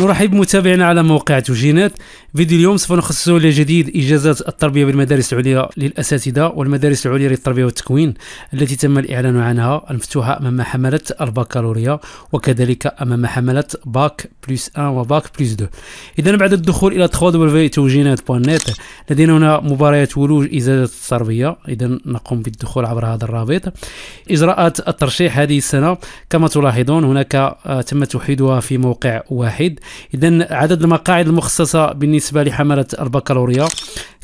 نرحب بمتابعينا على موقع توجينات فيديو اليوم سوف نخصصه لجديد إجازات التربية بالمدارس العليا للأساتذة والمدارس العليا للتربية والتكوين التي تم الإعلان عنها المفتوحة أمام حملة البكالوريا وكذلك أمام حملة باك بلس 1 وباك بلس 2 إذا بعد الدخول إلى توجينات نت لدينا هنا مباريات ولوج اجازات التربية إذا نقوم بالدخول عبر هذا الرابط إجراءات الترشيح هذه السنة كما تلاحظون هناك آه، تم توحيدها في موقع واحد اذا عدد المقاعد المخصصه بالنسبه لحمله البكالوريا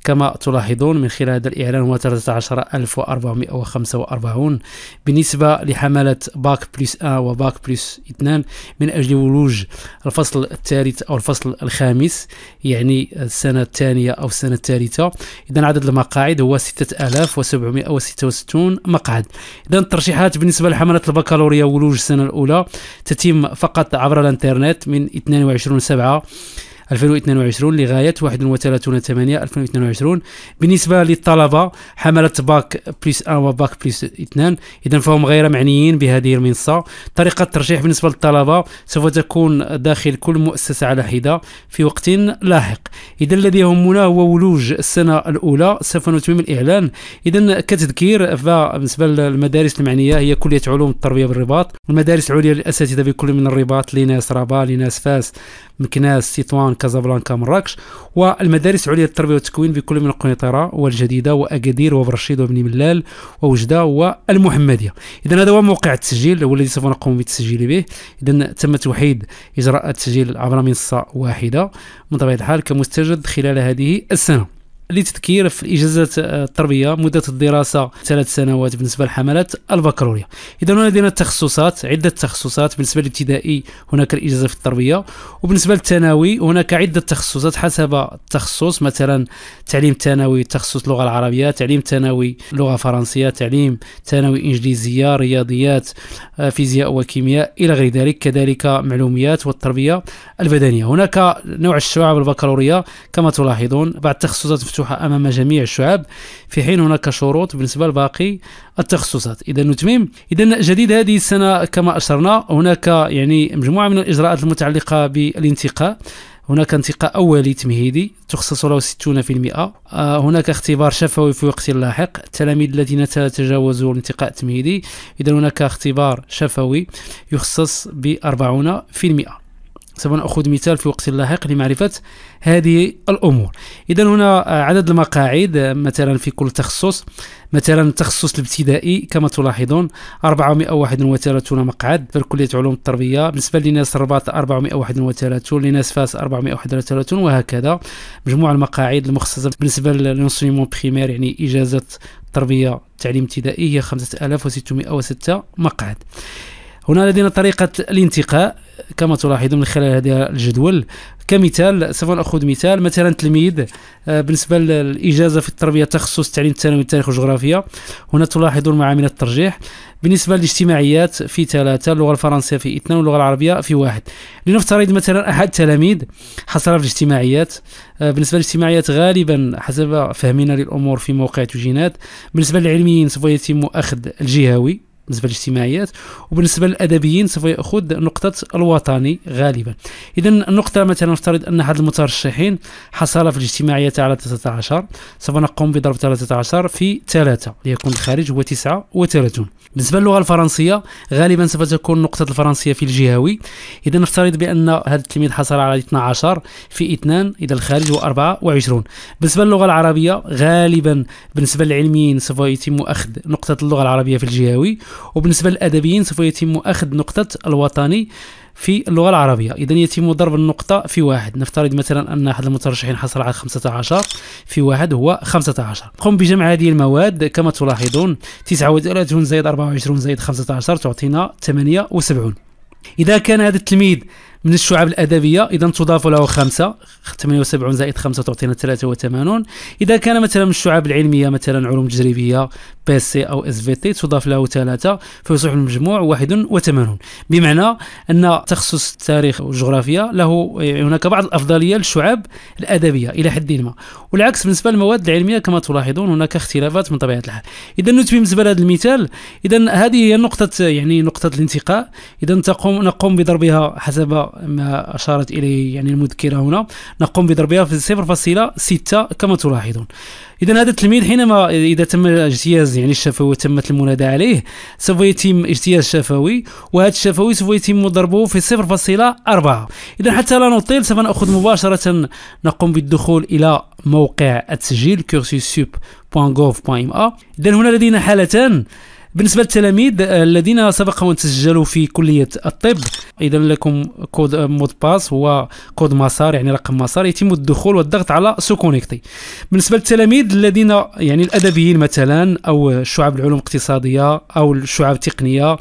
كما تلاحظون من خلال هذا الإعلان هو 13445 بالنسبة لحملة باك بلس 1 وباك بلس 2 من أجل ولوج الفصل الثالث أو الفصل الخامس يعني السنة الثانية أو السنة الثالثة إذا عدد المقاعد هو 6766 مقعد إذا الترشيحات بالنسبة لحملة البكالوريا ولوج السنة الأولى تتم فقط عبر الانترنت من 22 7 2022 لغاية 31 8 2022 بالنسبة للطلبة حملة باك بلس 1 وباك بلس 2 إذا فهم غير معنيين بهذه المنصة طريقة الترشيح بالنسبة للطلبة سوف تكون داخل كل مؤسسة على حدة في وقت لاحق إذا الذي يهمنا هو ولوج السنة الأولى سوف نتمم الإعلان إذا كتذكير فبالنسبة للمدارس المعنية هي كلية علوم التربية بالرباط المدارس العليا للأساتذة بكل من الرباط لناس رابا لناس فاس مكناس تطوان كازابلانكا مراكش والمدارس العليا للتربيه والتكوين بكل من القنيطره والجديده واكادير وبرشيد وبني ملال ووجده والمحمديه اذا هذا هو موقع التسجيل هو الذي سوف نقوم بالتسجيل به اذا تم توحيد اجراء التسجيل عبر منصه واحده من طبيعه الحال كمستجد خلال هذه السنه لتذكير في اجازه آه، التربيه مده الدراسه ثلاث سنوات بالنسبه لحملات البكالوريا اذا لدينا تخصصات عده تخصصات بالنسبه للابتدائي هناك الاجازه في التربيه وبالنسبه للثانوي هناك عده تخصصات حسب التخصص مثلا تعليم ثانوي تخصص اللغه العربيه تعليم ثانوي لغه فرنسيه تعليم ثانوي انجليزيه رياضيات آه، فيزياء وكيمياء الى غير ذلك كذلك معلوميات والتربيه البدنيه هناك نوع الشعب البكالوريا كما تلاحظون بعض التخصصات مفتوحة أمام جميع الشعب في حين هناك شروط بالنسبة لباقي التخصصات إذا نتميم إذا جديد هذه السنة كما أشرنا هناك يعني مجموعة من الإجراءات المتعلقة بالانتقاء هناك انتقاء أولي تمهيدي تخصص له 60% آه، هناك اختبار شفوي في وقت لاحق التلاميذ الذين تجاوزوا الانتقاء التمهيدي إذا هناك اختبار شفوي يخصص ب 40% سوف نأخذ مثال في وقت لاحق لمعرفة هذه الأمور إذا هنا عدد المقاعد مثلا في كل تخصص مثلا التخصص الابتدائي كما تلاحظون 431 مقعد في كلية علوم التربية بالنسبة لناس الرباط 431 لناس فاس 431 وهكذا مجموع المقاعد المخصصة بالنسبة للانسيمون بريمير يعني إجازة التربية التعليم الابتدائي هي 5606 مقعد هنا لدينا طريقة الانتقاء كما تلاحظون من خلال هذا الجدول كمثال سوف ناخذ مثال مثلا تلميذ آه، بالنسبه للاجازه في التربيه تخصص التعليم الثانوي التاريخ والجغرافيا هنا تلاحظون معامل الترجيح بالنسبه للاجتماعيات في ثلاثه اللغه الفرنسيه في اثنان واللغه العربيه في واحد لنفترض مثلا احد التلاميذ حصل في الاجتماعيات آه، بالنسبه للاجتماعيات غالبا حسب فهمنا للامور في موقع توجينات بالنسبه للعلميين سوف يتم اخذ الجهوي بالنسبه للاجتماعيات وبالنسبه للادبيين سوف ياخذ نقطه الوطني غالبا اذا النقطه مثلا نفترض ان احد المترشحين حصل في الاجتماعيات على 13 سوف نقوم بضرب 13 في 3 ليكون الخارج هو 39 بالنسبه للغه الفرنسيه غالبا سوف تكون نقطه الفرنسيه في الجهوي اذا نفترض بان هذا التلميذ حصل على 12 في 2 اذا الخارج هو 24 بالنسبه للغه العربيه غالبا بالنسبه للعلميين سوف يتم اخذ نقطه اللغه العربيه في الجهوي وبالنسبه للادبيين سوف يتم اخذ نقطه الوطني في اللغه العربيه اذا يتم ضرب النقطه في واحد نفترض مثلا ان احد المترشحين حصل على 15 في واحد هو 15 قم بجمع هذه المواد كما تلاحظون 39 زائد 24 زائد 15 تعطينا 78 اذا كان هذا التلميذ من الشعب الادبيه اذا تضاف له خمسه 78 زائد خمسه تعطينا 83 اذا كان مثلا من الشعب العلميه مثلا علوم تجريبيه بي سي او اس في تي تضاف له ثلاثه فيصبح المجموع 81 بمعنى ان تخصص التاريخ والجغرافيا له هناك بعض الافضليه للشعب الادبيه الى حد ما والعكس بالنسبه للمواد العلميه كما تلاحظون هناك اختلافات من طبيعه الحال اذا بالنسبه لهذا المثال اذا هذه هي نقطه يعني نقطه الانتقاء اذا تقوم نقوم بضربها حسب ما أشارت إليه يعني المذكرة هنا نقوم بضربها في 0.6 كما تلاحظون إذا هذا التلميذ حينما إذا تم اجتياز يعني الشفوي وتمت المنادى عليه سوف يتم اجتياز شفوي وهذا الشفوي سوف يتم ضربه في 0.4 إذا حتى لا نطيل سوف نأخذ مباشرة نقوم بالدخول إلى موقع التسجيل كورسيسوب.gov.ma إذا هنا لدينا حالتان بالنسبه للتلاميذ آه، الذين سبق وان تسجلوا في كليه الطب اذا لكم كود مود باس هو كود مسار يعني رقم مسار يتم الدخول والضغط على سوكونيكتي بالنسبه للتلاميذ الذين يعني الادبيين مثلا او شعب العلوم الاقتصاديه او الشعب التقنيه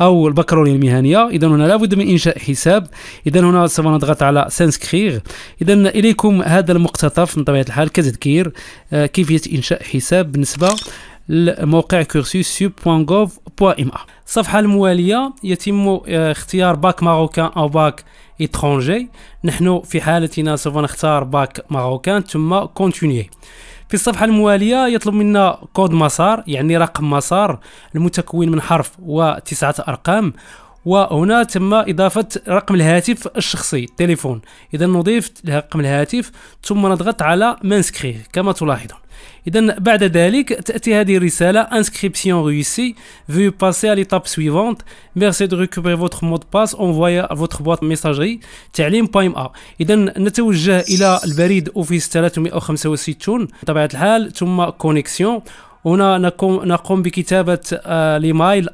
او البكالوريا المهنيه اذا هنا لابد من انشاء حساب اذا هنا سوف نضغط على سانسكريغ اذا اليكم هذا المقتطف من طبيعه الحال كتذكير آه، كيفيه انشاء حساب بالنسبه لموقع كورسوس سوب.gov.ma الصفحة الموالية يتم آه، اختيار باك ماروكان أو باك إترونجي نحن في حالتنا سوف نختار باك ماروكان ثم كونتيني في الصفحة الموالية يطلب منا كود مسار يعني رقم مسار المتكون من حرف وتسعة أرقام وهنا تم إضافة رقم الهاتف الشخصي التليفون إذا نضيف رقم الهاتف ثم نضغط على منسكري كما تلاحظون اذا بعد ذلك تاتي هذه الرساله انسكريبسيون ريسي فيو باسي على ليتاب سويفونت ميرسي دو ريكوبري فوتر مود باس اونفوايا فوتر بواط ميساجري تعليم بايم ا اذا نتوجه الى البريد اوفيس 365 بطبيعه الحال ثم كونيكسيون هنا نقوم بكتابه آه ليمايل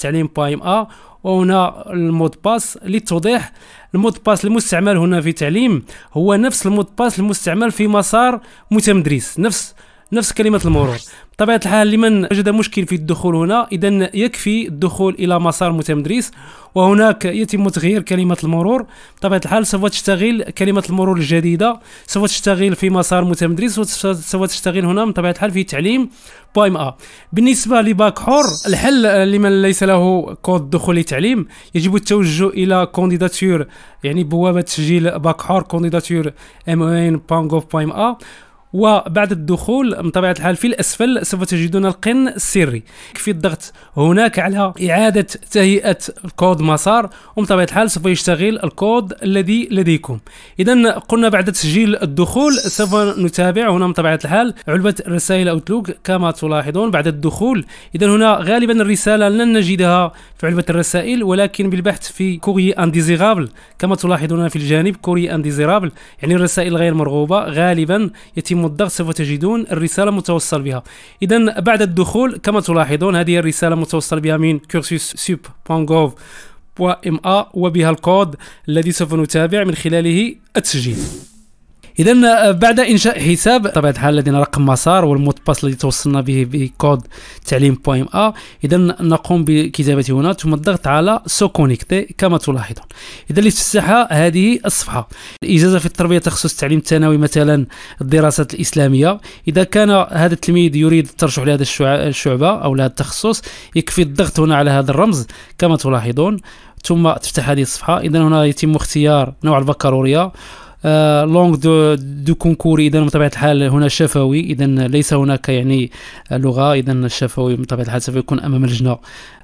تعليم بايم ا وهنا المود باس للتوضيح المود باس المستعمل هنا في تعليم هو نفس المود باس المستعمل في مسار متمدرس نفس نفس كلمه المرور بطبيعه الحال لمن وجد مشكل في الدخول هنا اذا يكفي الدخول الى مسار متمدريس وهناك يتم تغيير كلمه المرور بطبيعه الحال سوف تشتغل كلمه المرور الجديده سوف تشتغل في مسار متمدريس وسوف تشتغل هنا بطبيعه الحال في تعليم بوايم ا بالنسبه لباك حر الحل لمن ليس له كود دخول لتعليم يجب التوجه الى كونديداتور يعني بوابه تسجيل باك حر كونديداتور ام ان بانغوف بويم ا وبعد الدخول من طبيعه الحال في الاسفل سوف تجدون القن السري يكفي الضغط هناك على اعاده تهيئه الكود مسار ومن طبيعه الحال سوف يشتغل الكود الذي لديكم اذا قلنا بعد تسجيل الدخول سوف نتابع هنا من طبيعه الحال علبه رسائل اوتلوك كما تلاحظون بعد الدخول اذا هنا غالبا الرساله لن نجدها في علبه الرسائل ولكن بالبحث في كوري انديزيرابل كما تلاحظون في الجانب كوري انديزيرابل يعني الرسائل غير مرغوبه غالبا يتم يتم الضغط سوف تجدون الرسالة متوصل بها إذا بعد الدخول كما تلاحظون هذه الرسالة متوصل بها من كورسوس وبها الكود الذي سوف نتابع من خلاله التسجيل اذا آه، بعد انشاء حساب طبعا الحال لدينا رقم مسار والمود باس الذي توصلنا به بكود تعليم بوين ا اذا نقوم بكتابته هنا ثم الضغط على سو كونيكتي كما تلاحظون اذا لتفتح هذه الصفحه الاجازه في التربيه تخصص التعليم الثانوي مثلا الدراسات الاسلاميه اذا كان هذا التلميذ يريد الترشح لهذا الشعبه او لهذا التخصص يكفي الضغط هنا على هذا الرمز كما تلاحظون ثم تفتح هذه الصفحه اذا هنا يتم اختيار نوع البكالوريا آه لونغ دو, دو كونكور اذا بطبيعه الحال هنا شفوي اذا ليس هناك يعني لغه اذا الشفوي بطبيعه الحال سوف يكون امام اللجنه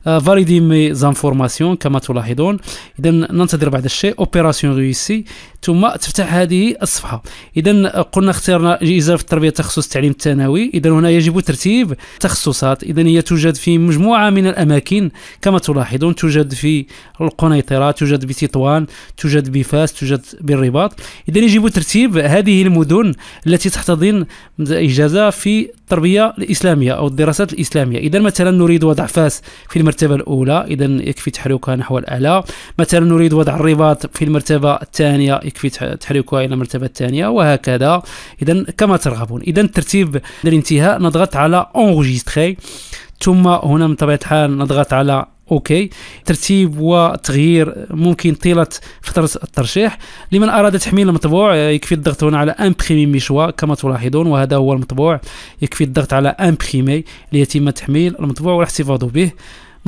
فاليدي مي زانفورماسيون كما تلاحظون اذا ننتظر بعد الشيء اوبيراسيون ريسي ثم تفتح هذه الصفحه اذا قلنا اخترنا اجازه في التربيه تخصص التعليم الثانوي اذا هنا يجب ترتيب تخصصات اذا هي توجد في مجموعه من الاماكن كما تلاحظون توجد في القنيطره توجد بتطوان توجد بفاس توجد بالرباط اذا يجب ترتيب هذه المدن التي تحتضن اجازه في التربيه الاسلاميه او الدراسات الاسلاميه اذا مثلا نريد وضع فاس في المرتبه الاولى اذا يكفي تحركها نحو الاعلى مثلا نريد وضع الرباط في المرتبه الثانيه يكفي تحريكها الى المرتبه الثانيه وهكذا اذا كما ترغبون اذا ترتيب الانتهاء نضغط على انغيستري ثم هنا من طبيعه الحال نضغط على اوكي ترتيب وتغيير ممكن طيله فتره الترشيح لمن اراد تحميل المطبوع يكفي الضغط هنا على امبريمي ميشوا كما تلاحظون وهذا هو المطبوع يكفي الضغط على امبريمي ليتم تحميل المطبوع والاحتفاظ به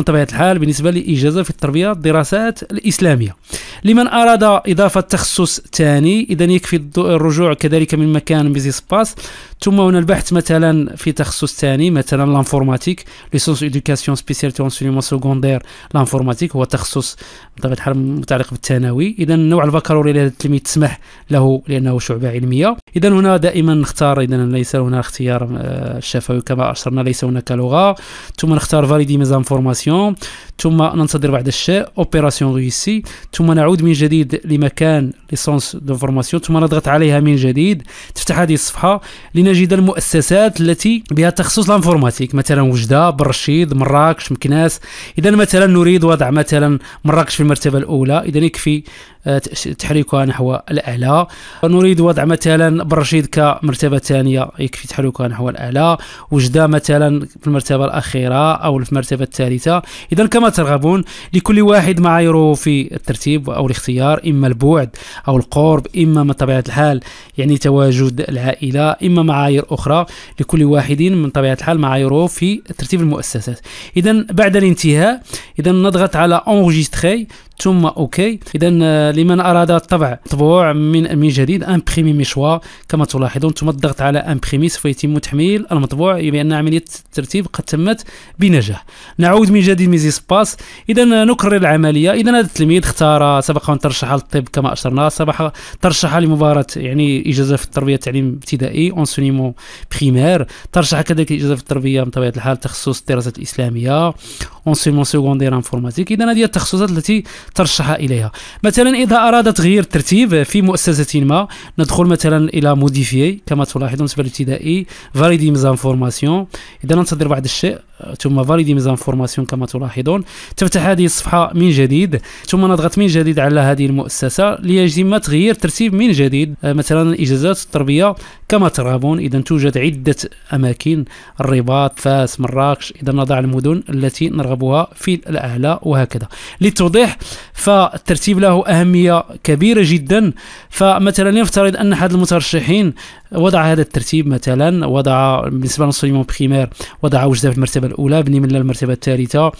من طبيعه الحال بالنسبه لاجازه في التربيه الدراسات الاسلاميه لمن اراد اضافه تخصص ثاني اذا يكفي الرجوع كذلك من مكان بيزي سباس ثم هنا البحث مثلا في تخصص ثاني مثلا لانفورماتيك ليسونس ادوكاسيون تو انسينيمون سكوندير لانفورماتيك هو تخصص بطبيعه الحال متعلق بالثانوي اذا نوع البكالوريا لهذا التلميذ تسمح له لانه شعبه علميه اذا هنا دائما نختار اذا ليس هنا اختيار الشفوي آه، كما اشرنا ليس هناك لغه ثم نختار فاليدي ميزانفورماسيون اوبيراسيون ثم ننتظر بعد الشاء اوبيراسيون ريسي ثم نعود من جديد لمكان ليسونس دو فورماسيون ثم نضغط عليها من جديد تفتح هذه الصفحه لنجد المؤسسات التي بها تخصص الانفورماتيك مثلا وجده برشيد مراكش مكناس اذا مثلا نريد وضع مثلا مراكش في المرتبه الاولى اذا يكفي آه، تحريكها نحو الأعلى نريد وضع مثلا برشيد كمرتبة ثانية يكفي تحريكها نحو الأعلى وجدة مثلا في المرتبة الأخيرة أو في المرتبة الثالثة إذا كما ترغبون لكل واحد معاييره في الترتيب أو الاختيار إما البعد أو القرب إما من طبيعة الحال يعني تواجد العائلة إما معايير أخرى لكل واحد من طبيعة الحال معاييره في ترتيب المؤسسات إذا بعد الانتهاء إذا نضغط على انregistrer ثم اوكي اذا آه، لمن اراد الطبع طبوع من من جديد امبريمي مشوار كما تلاحظون ثم الضغط على امبريمي سوف يتم تحميل المطبوع بان عمليه الترتيب قد تمت بنجاح نعود من جديد ميزي سباس اذا آه، نكرر العمليه اذا هذا التلميذ اختار سبق ان ترشح للطب كما اشرنا سبق ترشح لمباراه يعني اجازه في التربيه التعليم الابتدائي انسونيمون بريمير ترشح كذلك اجازه في التربيه بطبيعه الحال تخصص الدراسات الاسلاميه انسونيمون سيكوندير انفورماتيك اذا هذه التخصصات التي ترشح إليها مثلا إذا أراد تغيير الترتيب في مؤسسة ما ندخل مثلا إلى موديفيي كما تلاحظون بالنسبة الابتدائي فاليدي ميزانفورماسيون إذا ننتظر بعض الشيء ثم فاليدي ميزانفورماسيون كما تلاحظون تفتح هذه الصفحة من جديد ثم نضغط من جديد على هذه المؤسسة ليجب تغيير ترتيب من جديد آه، مثلا إجازات التربية كما ترغبون إذا توجد عدة أماكن الرباط فاس مراكش إذا نضع المدن التي نرغبها في الأعلى وهكذا لتوضيح فالترتيب له أهمية كبيرة جدا فمثلا لنفترض أن أحد المترشحين وضع هذا الترتيب مثلا وضع بالنسبة للسوليمون بخيمير وضع وجدة في المرتبة الأولى بني من المرتبة الثالثة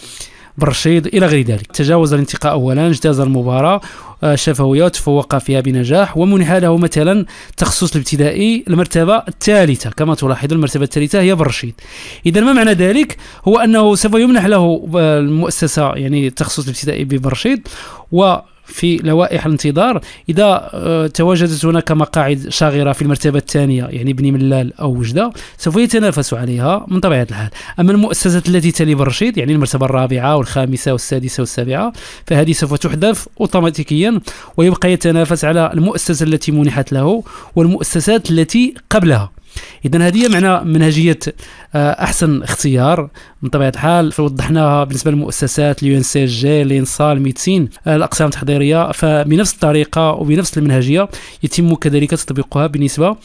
برشيد الى غير ذلك تجاوز الانتقاء اولا اجتاز المباراه آه، شفويه وتفوق فيها بنجاح ومنح له مثلا تخصص الابتدائي المرتبه الثالثه كما تلاحظ المرتبه الثالثه هي برشيد اذا ما معنى ذلك هو انه سوف يمنح له آه، المؤسسه يعني التخصص الابتدائي ببرشيد و في لوائح الانتظار اذا آه، تواجدت هناك مقاعد شاغره في المرتبه الثانيه يعني بني ملال او وجده سوف يتنافس عليها من طبيعه الحال اما المؤسسات التي تلي بالرشيد يعني المرتبه الرابعه والخامسه والسادسه والسابعه فهذه سوف تحذف اوتوماتيكيا ويبقى يتنافس على المؤسسه التي منحت له والمؤسسات التي قبلها اذا هذه معنى منهجيه آه، احسن اختيار من طبيعه الحال فوضحناها بالنسبه للمؤسسات اليو ان سي جي الانصال ميتين آه، الاقسام التحضيريه فبنفس الطريقه وبنفس المنهجيه يتم كذلك تطبيقها بالنسبه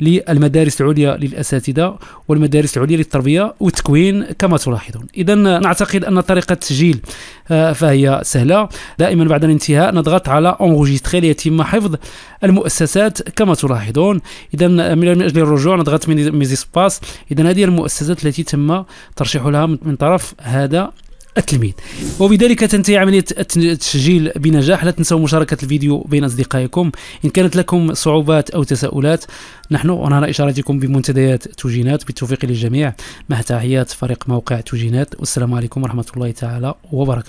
للمدارس العليا للاساتذه والمدارس العليا للتربيه والتكوين كما تلاحظون اذا نعتقد ان طريقه التسجيل آه، فهي سهله دائما بعد الانتهاء نضغط على انغوجيستري ليتم حفظ المؤسسات كما تلاحظون اذا من اجل الرجوع نضغط ميزيسباس سباس اذا هذه المؤسسات التي تم ترشيح لها من طرف هذا التلميذ وبذلك تنتهي عملية التسجيل بنجاح لا تنسوا مشاركة الفيديو بين أصدقائكم إن كانت لكم صعوبات أو تساؤلات نحن ونرى إشارتكم بمنتديات توجينات بالتوفيق للجميع مع تحيات فريق موقع توجينات والسلام عليكم ورحمة الله تعالى وبركاته